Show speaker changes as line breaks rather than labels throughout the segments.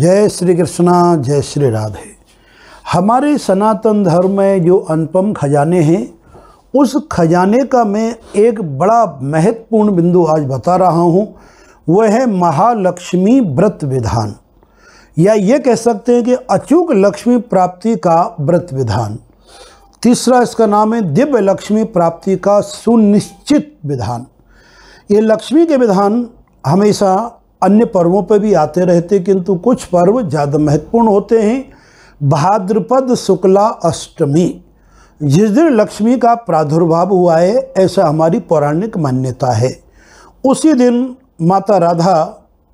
जय श्री कृष्णा जय श्री राधे हमारे सनातन धर्म में जो अनुपम खजाने हैं उस खजाने का मैं एक बड़ा महत्वपूर्ण बिंदु आज बता रहा हूँ वह है महालक्ष्मी व्रत विधान या ये कह सकते हैं कि अचूक लक्ष्मी प्राप्ति का व्रत विधान तीसरा इसका नाम है दिव्य लक्ष्मी प्राप्ति का सुनिश्चित विधान ये लक्ष्मी के विधान हमेशा अन्य पर्वों पर भी आते रहते किंतु कुछ पर्व ज़्यादा महत्वपूर्ण होते हैं भाद्रपद शुक्ला अष्टमी जिस दिन लक्ष्मी का प्रादुर्भाव हुआ है ऐसा हमारी पौराणिक मान्यता है उसी दिन माता राधा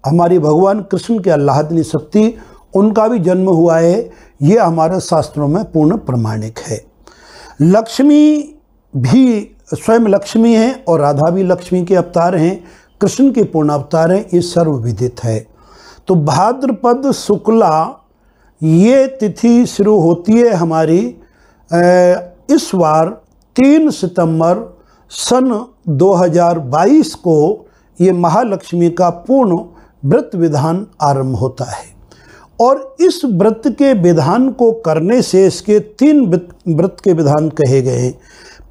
हमारी भगवान कृष्ण के अल्लाहदनी शक्ति उनका भी जन्म हुआ है ये हमारे शास्त्रों में पूर्ण प्रमाणिक है लक्ष्मी भी स्वयं लक्ष्मी हैं और राधा भी लक्ष्मी के अवतार हैं कृष्ण के पूर्णावतार हैं ये सर्वविदित है तो भाद्रपद शुक्ला ये तिथि शुरू होती है हमारी इस बार तीन सितंबर सन 2022 को ये महालक्ष्मी का पूर्ण व्रत विधान आरंभ होता है और इस व्रत के विधान को करने से इसके तीन व्रत के विधान कहे गए हैं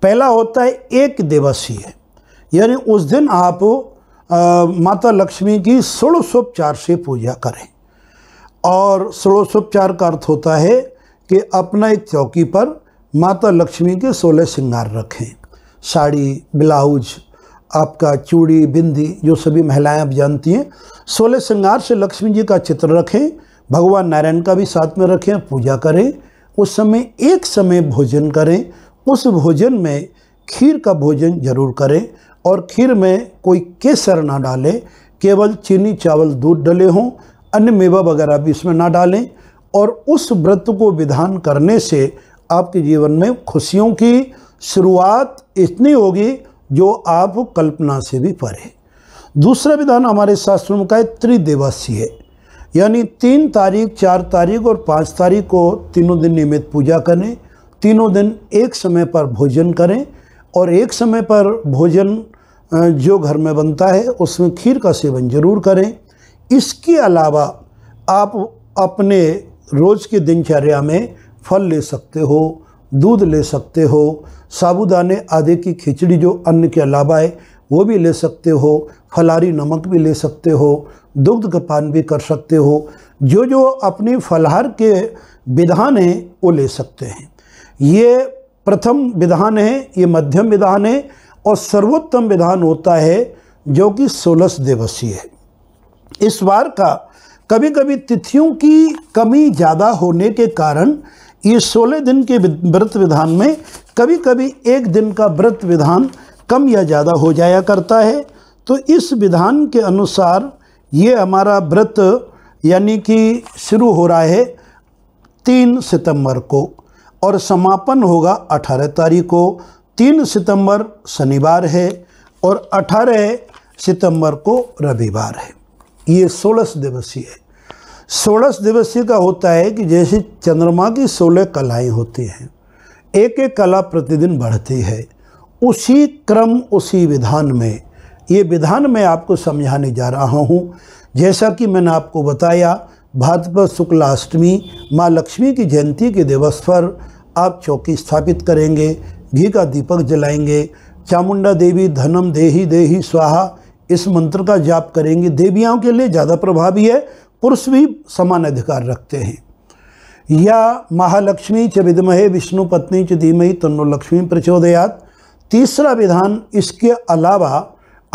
पहला होता है एक दिवसीय यानी उस दिन आप आ, माता लक्ष्मी की षोड़शोपचार से पूजा करें और षोड़शोपचार का अर्थ होता है कि अपना एक चौकी पर माता लक्ष्मी के सोलह श्रृंगार रखें साड़ी ब्लाउज आपका चूड़ी बिंदी जो सभी महिलाएं आप जानती हैं सोलह श्रृंगार से लक्ष्मी जी का चित्र रखें भगवान नारायण का भी साथ में रखें पूजा करें उस समय एक समय भोजन करें उस भोजन में खीर का भोजन जरूर करें और खीर में कोई केसर ना डालें केवल चीनी चावल दूध डले हों अन्य मेवा वगैरह भी इसमें ना डालें और उस व्रत को विधान करने से आपके जीवन में खुशियों की शुरुआत इतनी होगी जो आप कल्पना से भी परे दूसरा विधान हमारे शास्त्रों का है त्रिदेवासी है यानी तीन तारीख चार तारीख और पाँच तारीख को तीनों दिन नियमित पूजा करें तीनों दिन एक समय पर भोजन करें और एक समय पर भोजन जो घर में बनता है उसमें खीर का सेवन ज़रूर करें इसके अलावा आप अपने रोज़ की दिनचर्या में फल ले सकते हो दूध ले सकते हो साबुदाने आदि की खिचड़ी जो अन्न के अलावा है वो भी ले सकते हो फलारी नमक भी ले सकते हो दुग्ध का पान भी कर सकते हो जो जो अपनी फलहार के विधान हैं वो ले सकते हैं ये प्रथम विधान है ये मध्यम विधान है और सर्वोत्तम विधान होता है जो कि सोलस दिवसीय है इस बार का कभी कभी तिथियों की कमी ज़्यादा होने के कारण ये सोलह दिन के व्रत विधान में कभी कभी एक दिन का व्रत विधान कम या ज़्यादा हो जाया करता है तो इस विधान के अनुसार ये हमारा व्रत यानी कि शुरू हो रहा है तीन सितंबर को और समापन होगा अठारह तारीख को तीन सितंबर शनिवार है और अठारह सितंबर को रविवार है ये सोलह दिवसीय है सोलह दिवसीय का होता है कि जैसे चंद्रमा की सोलह कलाएं होती हैं एक एक कला प्रतिदिन बढ़ती है उसी क्रम उसी विधान में ये विधान मैं आपको समझाने जा रहा हूँ जैसा कि मैंने आपको बताया भाद्रपद शुक्ला अष्टमी माँ लक्ष्मी की जयंती के दिवस पर आप चौकी स्थापित करेंगे घी का दीपक जलाएंगे चामुंडा देवी धनम देही देही स्वाहा इस मंत्र का जाप करेंगे देवियाओं के लिए ज़्यादा प्रभावी है पुरुष भी समान अधिकार रखते हैं या महालक्ष्मी च विदमहे विष्णु पत्नी च धीमहि तन्नो लक्ष्मी प्रचोदयात तीसरा विधान इसके अलावा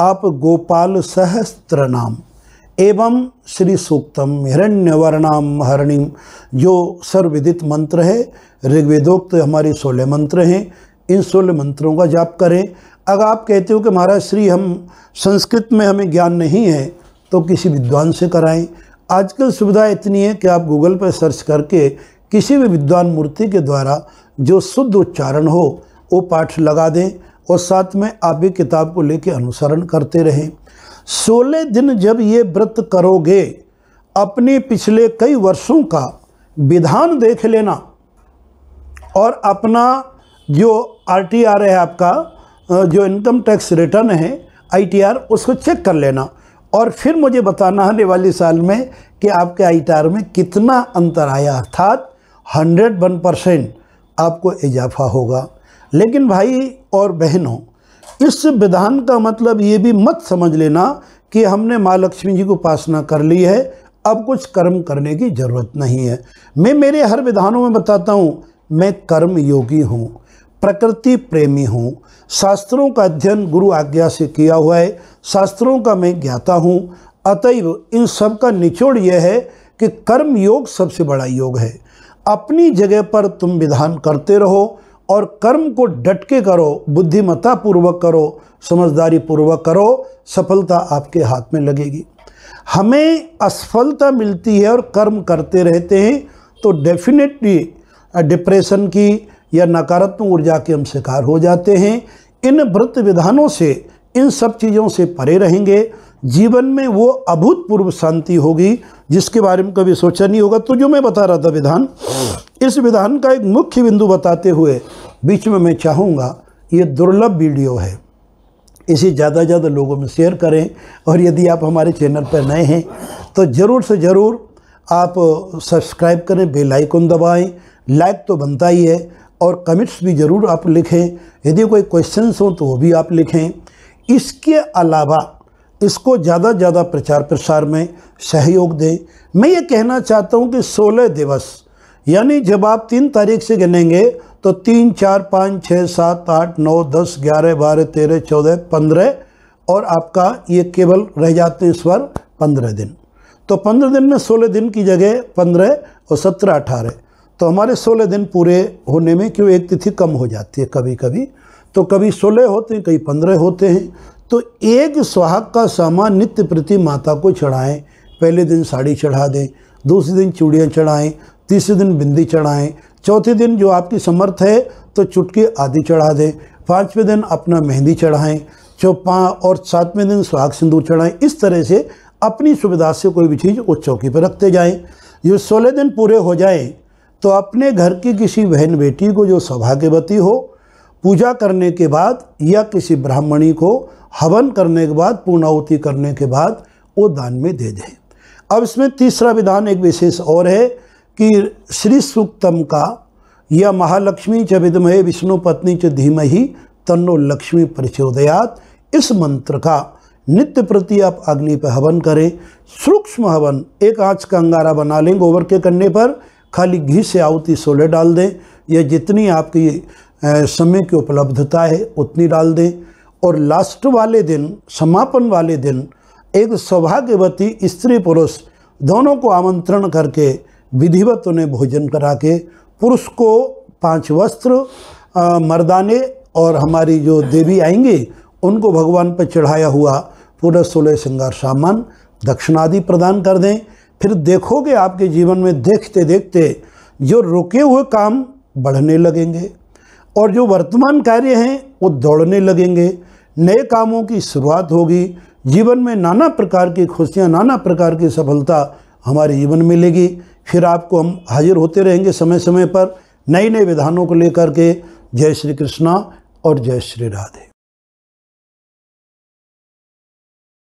आप गोपाल सहस्त्र नाम एवं श्री सूक्तम हिरण्यवर्णाम हरणिम जो सर्वविदित मंत्र है ऋग्वेदोक्त हमारे सोलह मंत्र हैं इन सोलह मंत्रों का जाप करें अगर आप कहते हो कि महाराज श्री हम संस्कृत में हमें ज्ञान नहीं है तो किसी विद्वान से कराएं आजकल सुविधा इतनी है कि आप गूगल पर सर्च करके किसी भी विद्वान मूर्ति के द्वारा जो शुद्ध उच्चारण हो वो पाठ लगा दें और साथ में आप भी किताब को लेकर अनुसरण करते रहें सोलह दिन जब ये व्रत करोगे अपने पिछले कई वर्षों का विधान देख लेना और अपना जो आरटीआर है आपका जो इनकम टैक्स रिटर्न है आईटीआर उसको चेक कर लेना और फिर मुझे बताना आने वाले साल में कि आपके आईटीआर में कितना अंतर आया अर्थात हंड्रेड वन परसेंट आपको इजाफा होगा लेकिन भाई और बहनों इस विधान का मतलब ये भी मत समझ लेना कि हमने माँ लक्ष्मी जी को उपासना कर ली है अब कुछ कर्म करने की ज़रूरत नहीं है मैं मेरे हर विधानों में बताता हूँ मैं कर्म योगी हूँ प्रकृति प्रेमी हूँ शास्त्रों का अध्ययन गुरु आज्ञा से किया हुआ है शास्त्रों का मैं ज्ञाता हूँ अतएव इन सब का निचोड़ यह है कि कर्म योग सबसे बड़ा योग है अपनी जगह पर तुम विधान करते रहो और कर्म को डट के करो बुद्धिमत्ता पूर्वक करो समझदारी पूर्वक करो सफलता आपके हाथ में लगेगी हमें असफलता मिलती है और कर्म करते रहते हैं तो डेफिनेटली डिप्रेशन की या नकारात्मक ऊर्जा के हम शिकार हो जाते हैं इन व्रत विधानों से इन सब चीज़ों से परे रहेंगे जीवन में वो अभूतपूर्व शांति होगी जिसके बारे में कभी सोचा नहीं होगा तो जो मैं बता रहा था विधान इस विधान का एक मुख्य बिंदु बताते हुए बीच में मैं चाहूँगा ये दुर्लभ वीडियो है इसे ज़्यादा से ज़्यादा लोगों में शेयर करें और यदि आप हमारे चैनल पर नए हैं तो ज़रूर से ज़रूर आप सब्सक्राइब करें बेल आइकन दबाएं लाइक तो बनता ही है और कमेंट्स भी ज़रूर आप लिखें यदि कोई क्वेश्चन हो तो वो भी आप लिखें इसके अलावा इसको ज़्यादा ज़्यादा प्रचार प्रसार में सहयोग दें मैं ये कहना चाहता हूँ कि 16 दिवस यानी जब आप तीन तारीख से गिनेंगे तो तीन चार पाँच छः सात आठ नौ दस ग्यारह बारह तेरह चौदह पंद्रह और आपका ये केवल रह जाते हैं इस बार पंद्रह दिन तो पंद्रह दिन में सोलह दिन की जगह पंद्रह और सत्रह अठारह तो हमारे सोलह दिन पूरे होने में क्यों एक तिथि कम हो जाती है कभी कभी तो कभी सोलह होते हैं कभी पंद्रह होते हैं तो एक सुहाग का सामान नित्य प्रति माता को चढ़ाएं पहले दिन साड़ी चढ़ा दें दूसरे दिन चूड़ियाँ चढ़ाएं तीसरे दिन बिंदी चढ़ाएं चौथे दिन जो आपकी समर्थ है तो चुटकी आदि चढ़ा दें पाँचवें दिन अपना मेहंदी चढ़ाएं चौपा और सातवें दिन सुहाग सिंदूर चढ़ाएं इस तरह से अपनी सुविधा से कोई भी चीज़ उस चौकी पर रखते जाएँ ये सोलह दिन पूरे हो जाएँ तो अपने घर की किसी बहन बेटी को जो सौभाग्यवती हो पूजा करने के बाद या किसी ब्राह्मणी को हवन करने के बाद पूर्णावती करने के बाद वो दान में दे दें अब इसमें तीसरा विधान एक विशेष और है कि श्री सूक्तम का या महालक्ष्मी च विदमय विष्णु पत्नी च धीमही तन्नो लक्ष्मी प्रचोदयात इस मंत्र का नित्य प्रति आप अग्नि पर हवन करें सूक्ष्म हवन एक आँच का अंगारा बना लें गोबर के करने पर खाली घी से आउती सोलह डाल दें या जितनी आपकी समय की उपलब्धता है उतनी डाल दें और लास्ट वाले दिन समापन वाले दिन एक सौभाग्यवती स्त्री पुरुष दोनों को आमंत्रण करके विधिवत उन्हें भोजन करा के पुरुष को पांच वस्त्र मर्दाने और हमारी जो देवी आएंगे उनको भगवान पर चढ़ाया हुआ पूरा सोलह श्रृंगार सामान दक्षिणादि प्रदान कर दें फिर देखोगे आपके जीवन में देखते देखते जो रुके हुए काम बढ़ने लगेंगे और जो वर्तमान कार्य हैं वो दौड़ने लगेंगे नए कामों की शुरुआत होगी जीवन में नाना प्रकार की खुशियाँ नाना प्रकार की सफलता हमारे जीवन में मिलेगी फिर आपको हम हाजिर होते रहेंगे समय समय पर नए नए विधानों को लेकर के जय श्री कृष्णा और जय श्री राधे